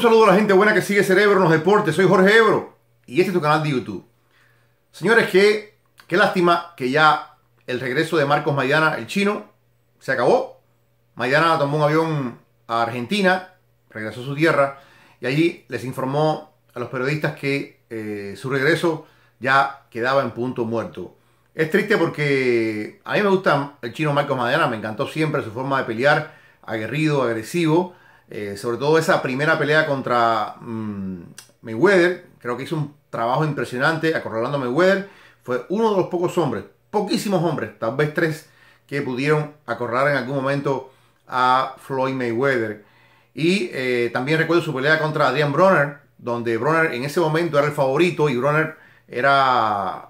Un saludo a la gente buena que sigue Cerebro en los deportes. Soy Jorge Ebro y este es tu canal de YouTube. Señores, qué, qué lástima que ya el regreso de Marcos Maidana, el chino, se acabó. Maidana tomó un avión a Argentina, regresó a su tierra y allí les informó a los periodistas que eh, su regreso ya quedaba en punto muerto. Es triste porque a mí me gusta el chino Marcos Maidana, me encantó siempre su forma de pelear, aguerrido, agresivo eh, sobre todo esa primera pelea contra mm, Mayweather, creo que hizo un trabajo impresionante acorralando a Mayweather. Fue uno de los pocos hombres, poquísimos hombres, tal vez tres, que pudieron acorralar en algún momento a Floyd Mayweather. Y eh, también recuerdo su pelea contra Adrian Bronner, donde Bronner en ese momento era el favorito y Bronner era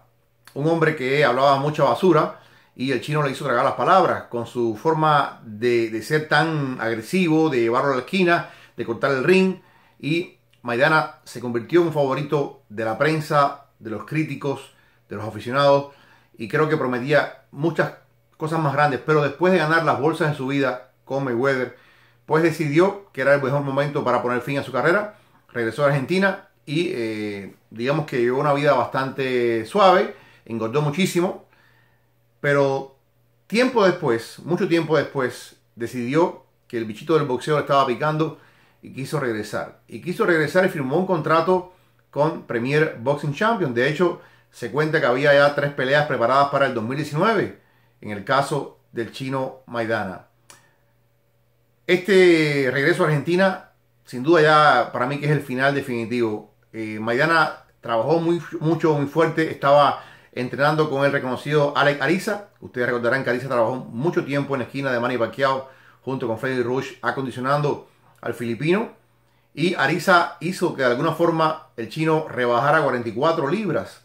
un hombre que hablaba mucha basura y el chino le hizo tragar las palabras con su forma de, ser tan agresivo, de llevarlo a la esquina, de cortar el ring y Maidana se convirtió en un favorito de la prensa, de los críticos, de los aficionados y creo que prometía muchas cosas más grandes, pero después de ganar las bolsas en su vida con Mayweather, pues decidió que era el mejor momento para poner fin a su carrera, regresó a Argentina y eh, digamos que llevó una vida bastante suave, engordó muchísimo, pero tiempo después, mucho tiempo después, decidió que el bichito del boxeo estaba picando y quiso regresar. Y quiso regresar y firmó un contrato con Premier Boxing Champion. De hecho, se cuenta que había ya tres peleas preparadas para el 2019, en el caso del chino Maidana. Este regreso a Argentina, sin duda ya para mí que es el final definitivo. Eh, Maidana trabajó muy, mucho, muy fuerte, estaba entrenando con el reconocido Alec Ariza. Ustedes recordarán que Ariza trabajó mucho tiempo en esquina de Manny Pacquiao junto con Freddy Rush acondicionando al filipino. Y Ariza hizo que de alguna forma el chino rebajara 44 libras.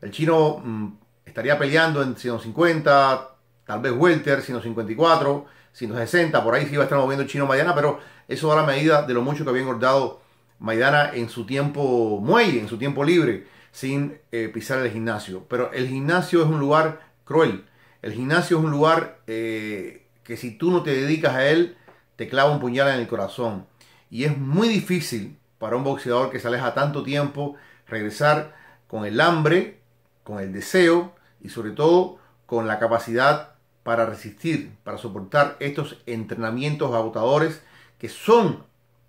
El chino mm, estaría peleando en 150, tal vez welter, 154, 160, por ahí sí iba a estar moviendo el chino Maidana, pero eso da la medida de lo mucho que había engordado Maidana en su tiempo muelle, en su tiempo libre sin eh, pisar el gimnasio. Pero el gimnasio es un lugar cruel. El gimnasio es un lugar eh, que si tú no te dedicas a él, te clava un puñal en el corazón. Y es muy difícil para un boxeador que se aleja tanto tiempo regresar con el hambre, con el deseo y sobre todo con la capacidad para resistir, para soportar estos entrenamientos agotadores que son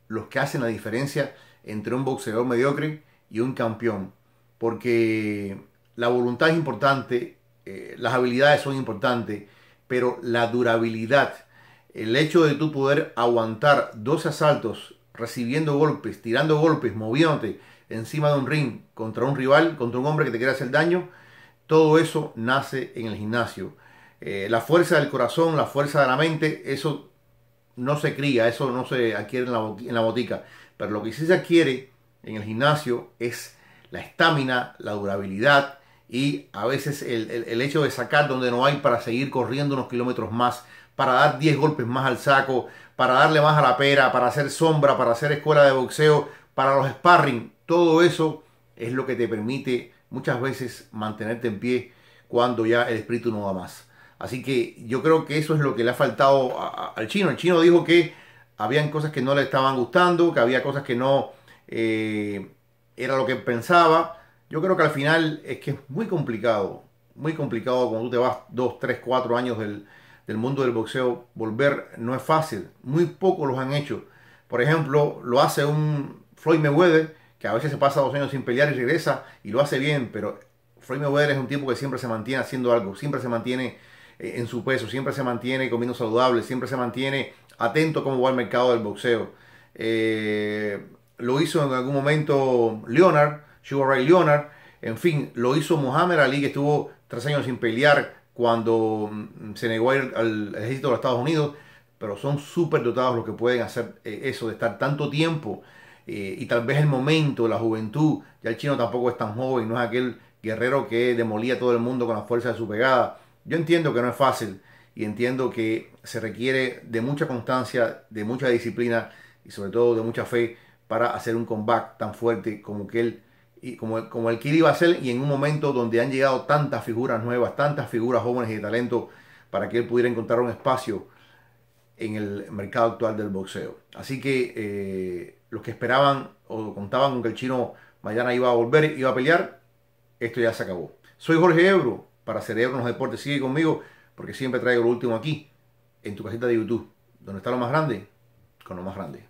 los que hacen la diferencia entre un boxeador mediocre y un campeón porque la voluntad es importante, eh, las habilidades son importantes, pero la durabilidad, el hecho de tú poder aguantar dos asaltos recibiendo golpes, tirando golpes, moviéndote encima de un ring contra un rival, contra un hombre que te quiere hacer daño, todo eso nace en el gimnasio. Eh, la fuerza del corazón, la fuerza de la mente, eso no se cría, eso no se adquiere en la, en la botica. Pero lo que sí se adquiere en el gimnasio es la estamina, la durabilidad y a veces el, hecho de sacar donde no hay para seguir corriendo unos kilómetros más, para dar 10 golpes más al saco, para darle más a la pera, para hacer sombra, para hacer escuela de boxeo, para los sparring. Todo eso es lo que te permite muchas veces mantenerte en pie cuando ya el espíritu no va más. Así que yo creo que eso es lo que le ha faltado al chino. El chino dijo que habían cosas que no le estaban gustando, que había cosas que no... Eh, era lo que pensaba. Yo creo que al final es que es muy complicado, muy complicado cuando tú te vas dos 3, 4 años del, mundo del boxeo, volver no es fácil. Muy pocos los han hecho. Por ejemplo, lo hace un Floyd Mayweather, que a veces se pasa dos años sin pelear y regresa y lo hace bien, pero Floyd Mayweather es un tipo que siempre se mantiene haciendo algo, siempre se mantiene eh, en su peso, siempre se mantiene comiendo saludable, siempre se mantiene atento a cómo va el mercado del boxeo. Eh, lo hizo en algún momento Leonard, Sugar Ray Leonard, en fin, lo hizo Muhammad Ali, que estuvo tres años sin pelear cuando mm, se negó al ejército de los Estados Unidos, pero son súper dotados los que pueden hacer eh, eso, de estar tanto tiempo eh, y tal vez el momento, la juventud, ya el chino tampoco es tan joven, no es aquel guerrero que demolía a todo el mundo con la fuerza de su pegada. Yo entiendo que no es fácil y entiendo que se requiere de mucha constancia, de mucha disciplina y sobre todo de mucha fe para hacer un comeback tan fuerte como que él y como, como el que iba a hacer y en un momento donde han llegado tantas figuras nuevas, tantas figuras jóvenes y de talento para que él pudiera encontrar un espacio en el mercado actual del boxeo. Así que eh, los que esperaban o contaban con que el chino mañana iba a volver, iba a pelear, esto ya se acabó. Soy Jorge Ebro para Cerebro en los Deportes. Sigue conmigo porque siempre traigo lo último aquí, en tu casita de YouTube, donde está lo más grande, con lo más grande.